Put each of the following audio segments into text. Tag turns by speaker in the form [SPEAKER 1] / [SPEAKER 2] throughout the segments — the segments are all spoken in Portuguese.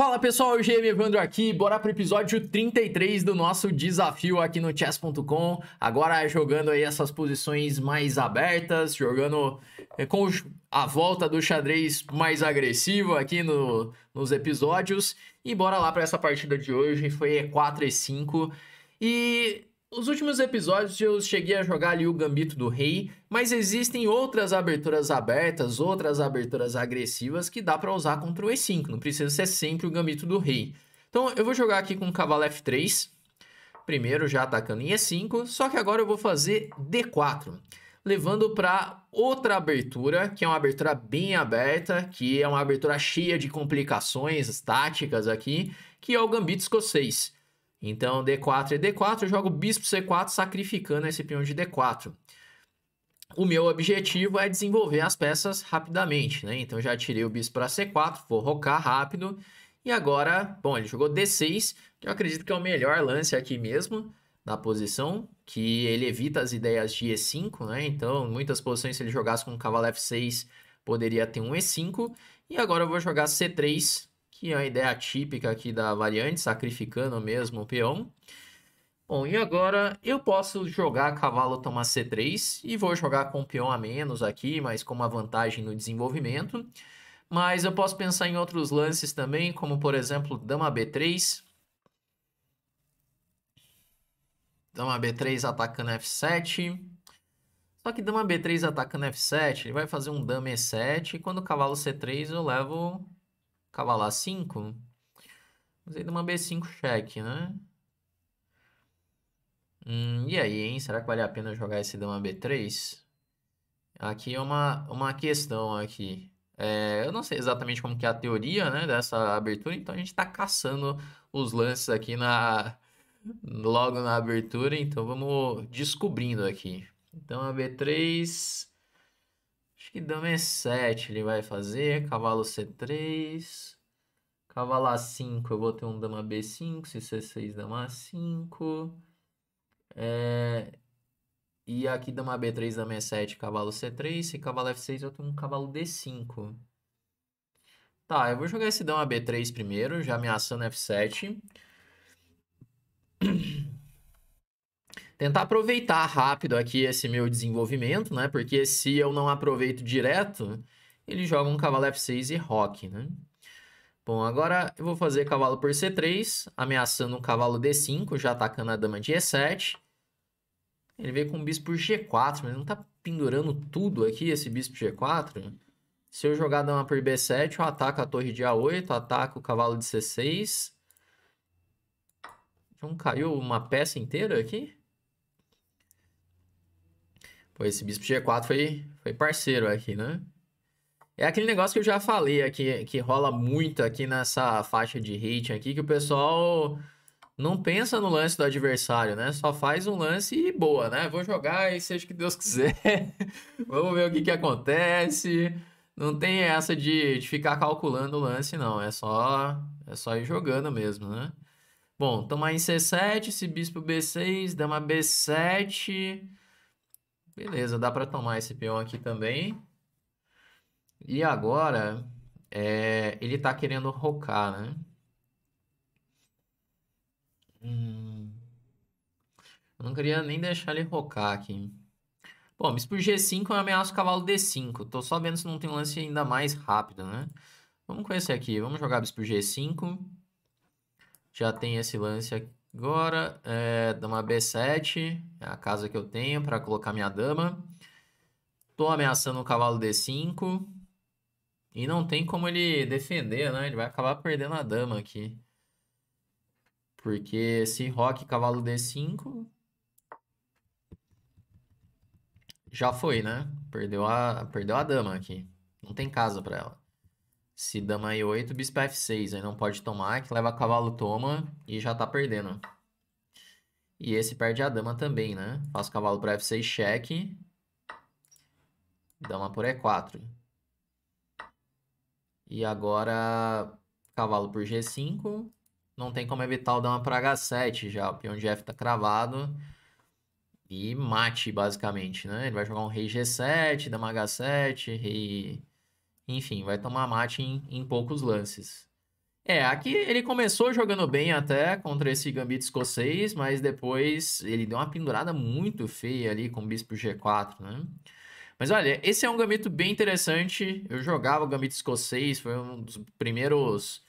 [SPEAKER 1] Fala pessoal, o GM Evandro aqui, bora pro episódio 33 do nosso desafio aqui no chess.com. Agora jogando aí essas posições mais abertas, jogando eh, com a volta do xadrez mais agressivo aqui no, nos episódios. E bora lá para essa partida de hoje, foi E4 e 5. E nos últimos episódios eu cheguei a jogar ali o Gambito do Rei, mas existem outras aberturas abertas, outras aberturas agressivas que dá para usar contra o E5, não precisa ser sempre o Gambito do Rei. Então eu vou jogar aqui com o cavalo F3, primeiro já atacando em E5, só que agora eu vou fazer D4, levando para outra abertura, que é uma abertura bem aberta, que é uma abertura cheia de complicações táticas aqui, que é o Gambito Escocês. Então, D4 e D4, eu jogo bispo C4 sacrificando esse peão de D4. O meu objetivo é desenvolver as peças rapidamente, né? Então, já tirei o bispo para C4, vou rocar rápido. E agora, bom, ele jogou D6, que eu acredito que é o melhor lance aqui mesmo na posição, que ele evita as ideias de E5, né? Então, em muitas posições, se ele jogasse com cavalo F6, poderia ter um E5. E agora eu vou jogar C3, que é a ideia típica aqui da variante, sacrificando mesmo o peão. Bom, e agora eu posso jogar cavalo tomar C3 e vou jogar com peão a menos aqui, mas com uma vantagem no desenvolvimento. Mas eu posso pensar em outros lances também, como por exemplo dama B3. Dama B3 atacando F7. Só que dama B3 atacando F7, ele vai fazer um dama E7 e quando o cavalo C3 eu levo Cavalar 5. usei de uma B5 cheque, né? Hum, e aí, hein? Será que vale a pena jogar esse dama B3? Aqui é uma, uma questão aqui. É, eu não sei exatamente como que é a teoria né, dessa abertura, então a gente está caçando os lances aqui na logo na abertura, então vamos descobrindo aqui. Então a B3 Acho que dama é E7 ele vai fazer. Cavalo C3. Cavalo A5 eu vou ter um dama B5. Se C6, dama A5. É... E aqui dama B3, dama E7, cavalo C3. Se cavalo F6 eu tenho um cavalo D5. Tá, eu vou jogar esse dama B3 primeiro, já ameaçando F7 tentar aproveitar rápido aqui esse meu desenvolvimento, né? Porque se eu não aproveito direto, ele joga um cavalo f6 e roque, né? Bom, agora eu vou fazer cavalo por c3, ameaçando um cavalo d5, já atacando a dama de e7. Ele veio com o bispo g4, mas não tá pendurando tudo aqui esse bispo g4? Se eu jogar dama por b7, eu ataco a torre de a8, ataco o cavalo de c6. Então caiu uma peça inteira aqui? Pô, esse bispo G4 foi, foi parceiro aqui, né? É aquele negócio que eu já falei aqui, que rola muito aqui nessa faixa de hate aqui, que o pessoal não pensa no lance do adversário, né? Só faz um lance e boa, né? Vou jogar e seja o que Deus quiser. Vamos ver o que, que acontece. Não tem essa de, de ficar calculando o lance, não. É só, é só ir jogando mesmo, né? Bom, toma em C7, esse bispo B6, dama B7. Beleza, dá para tomar esse peão aqui também. E agora, é, ele está querendo rocar, né? Hum, eu não queria nem deixar ele rocar aqui. Bom, bispo G5 eu ameaço o cavalo D5. Estou só vendo se não tem um lance ainda mais rápido, né? Vamos com esse aqui. Vamos jogar bispo G5. Já tem esse lance aqui Agora, é, dama B7, é a casa que eu tenho para colocar minha dama. Tô ameaçando o cavalo D5. E não tem como ele defender, né? Ele vai acabar perdendo a dama aqui. Porque se roque cavalo D5... Já foi, né? Perdeu a, perdeu a dama aqui. Não tem casa para ela. Se dama e8, bispo f6. Aí não pode tomar, que leva cavalo, toma e já tá perdendo. E esse perde a dama também, né? Faço cavalo para f6, cheque. Dama por e4. E agora cavalo por g5. Não tem como evitar o dama para h7 já. O peão de f tá cravado. E mate, basicamente, né? Ele vai jogar um rei g7, dama h7, rei enfim, vai tomar mate em, em poucos lances. É, aqui ele começou jogando bem até contra esse gambito escocês, mas depois ele deu uma pendurada muito feia ali com o bispo G4, né? Mas olha, esse é um gambito bem interessante. Eu jogava o gambito escocês, foi um dos primeiros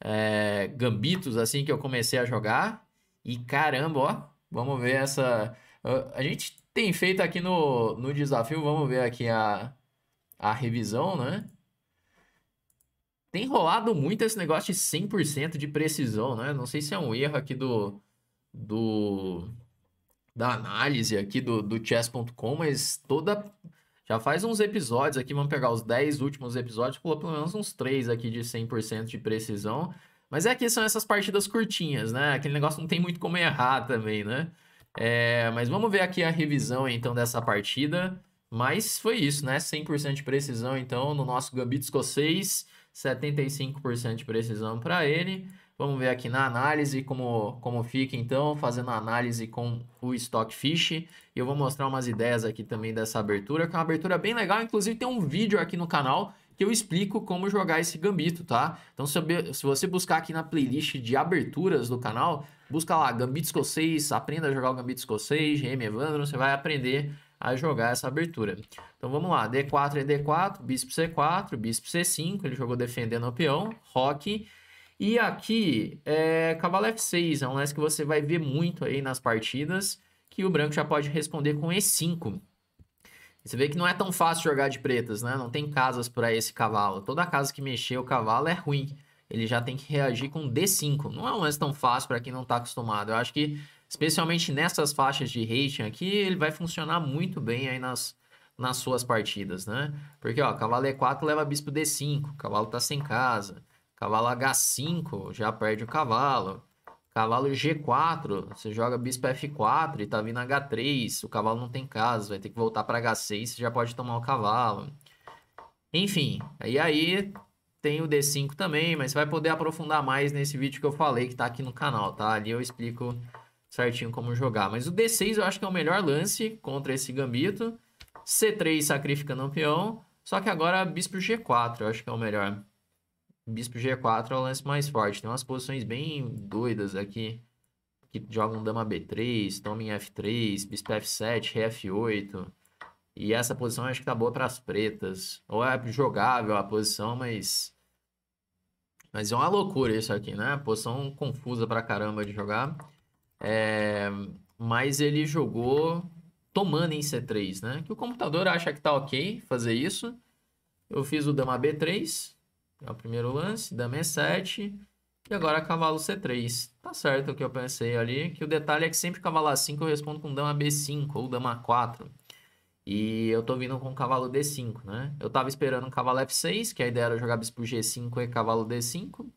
[SPEAKER 1] é, gambitos assim que eu comecei a jogar. E caramba, ó, vamos ver essa. A gente tem feito aqui no, no desafio, vamos ver aqui a, a revisão, né? Tem rolado muito esse negócio de 100% de precisão, né? Não sei se é um erro aqui do. do da análise aqui do, do chess.com, mas toda. Já faz uns episódios aqui, vamos pegar os 10 últimos episódios, pulou pelo menos uns 3 aqui de 100% de precisão. Mas é que são essas partidas curtinhas, né? Aquele negócio não tem muito como errar também, né? É, mas vamos ver aqui a revisão então dessa partida. Mas foi isso, né? 100% de precisão então no nosso gambito escocês. 75% de precisão para ele. Vamos ver aqui na análise como, como fica então, fazendo a análise com o Stockfish. E eu vou mostrar umas ideias aqui também dessa abertura, que é uma abertura bem legal. Inclusive tem um vídeo aqui no canal que eu explico como jogar esse gambito, tá? Então se, se você buscar aqui na playlist de aberturas do canal, busca lá Gambito Escocês, aprenda a jogar o Gambito Escocês, GM Evandro, você vai aprender a jogar essa abertura. Então vamos lá, D4 e D4, bispo C4, bispo C5, ele jogou defendendo o peão, roque. E aqui, é, cavalo F6, é um lance que você vai ver muito aí nas partidas, que o branco já pode responder com E5. Você vê que não é tão fácil jogar de pretas, né? Não tem casas para esse cavalo. Toda casa que mexer o cavalo é ruim. Ele já tem que reagir com D5. Não é um lance tão fácil para quem não está acostumado. Eu acho que especialmente nessas faixas de rating aqui, ele vai funcionar muito bem aí nas, nas suas partidas, né? Porque, ó, cavalo E4 é leva bispo D5, cavalo tá sem casa. Cavalo H5, já perde o cavalo. Cavalo G4, você joga bispo F4 e tá vindo H3, o cavalo não tem casa, vai ter que voltar para H6, você já pode tomar o cavalo. Enfim, e aí tem o D5 também, mas você vai poder aprofundar mais nesse vídeo que eu falei que tá aqui no canal, tá? Ali eu explico certinho como jogar. Mas o D6 eu acho que é o melhor lance contra esse gambito. C3 sacrificando um peão. Só que agora bispo G4 eu acho que é o melhor. Bispo G4 é o lance mais forte. Tem umas posições bem doidas aqui. Que jogam dama B3, toma em F3, bispo F7, F8. E essa posição acho que tá boa para as pretas. Ou é jogável a posição, mas. Mas é uma loucura isso aqui, né? Posição confusa pra caramba de jogar. É, mas ele jogou tomando em C3, né? Que o computador acha que tá ok fazer isso. Eu fiz o dama B3, é o primeiro lance, dama E7, e agora cavalo C3. Tá certo o que eu pensei ali, que o detalhe é que sempre cavalo A5 eu respondo com dama B5 ou dama A4. E eu tô vindo com cavalo D5, né? Eu tava esperando cavalo F6, que a ideia era jogar bispo G5 e cavalo D5.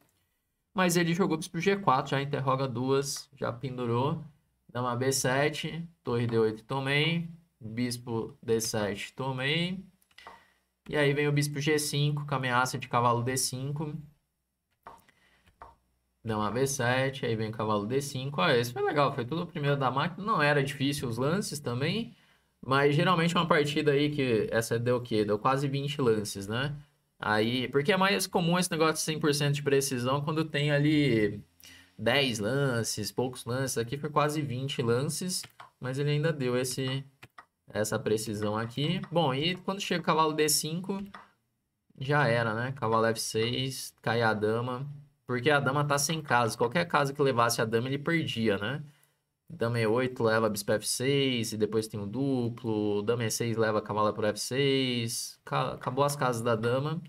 [SPEAKER 1] Mas ele jogou bispo G4, já interroga duas, já pendurou. Dama B7, torre D8 tomei, bispo D7 tomei. E aí vem o bispo G5, com ameaça de cavalo D5. Dama B7, aí vem cavalo D5. Ah, esse foi legal, foi tudo o primeiro da máquina. Não era difícil os lances também, mas geralmente uma partida aí que essa deu o quê? Deu quase 20 lances, né? Aí, porque é mais comum esse negócio de 100% de precisão quando tem ali 10 lances, poucos lances. Aqui foi quase 20 lances, mas ele ainda deu esse essa precisão aqui. Bom, e quando chega o cavalo D5, já era, né? Cavalo F6, cai a dama. Porque a dama tá sem casa. Qualquer casa que levasse a dama, ele perdia, né? Dama E8 leva Bispo F6 e depois tem o um duplo. Dama E6 leva a para F6. Acabou as casas da dama.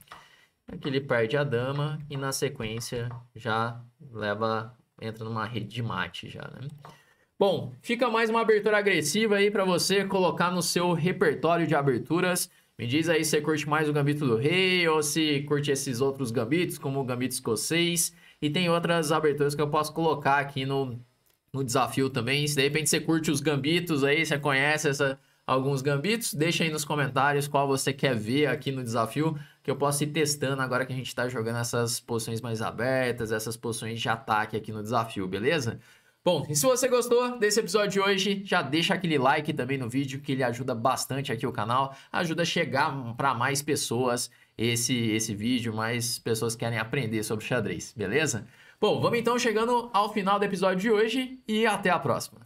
[SPEAKER 1] Aqui é ele perde a dama e na sequência já leva entra numa rede de mate já, né? Bom, fica mais uma abertura agressiva aí para você colocar no seu repertório de aberturas. Me diz aí se você curte mais o Gambito do Rei ou se curte esses outros gambitos, como o Gambito Escocês. E tem outras aberturas que eu posso colocar aqui no no desafio também. Se de repente você curte os gambitos aí, você conhece essa, alguns gambitos, deixa aí nos comentários qual você quer ver aqui no desafio, que eu posso ir testando agora que a gente está jogando essas posições mais abertas, essas posições de ataque aqui no desafio, beleza? Bom, e se você gostou desse episódio de hoje, já deixa aquele like também no vídeo, que ele ajuda bastante aqui o canal, ajuda a chegar para mais pessoas esse, esse vídeo, mais pessoas querem aprender sobre xadrez, beleza? Bom, vamos então chegando ao final do episódio de hoje e até a próxima.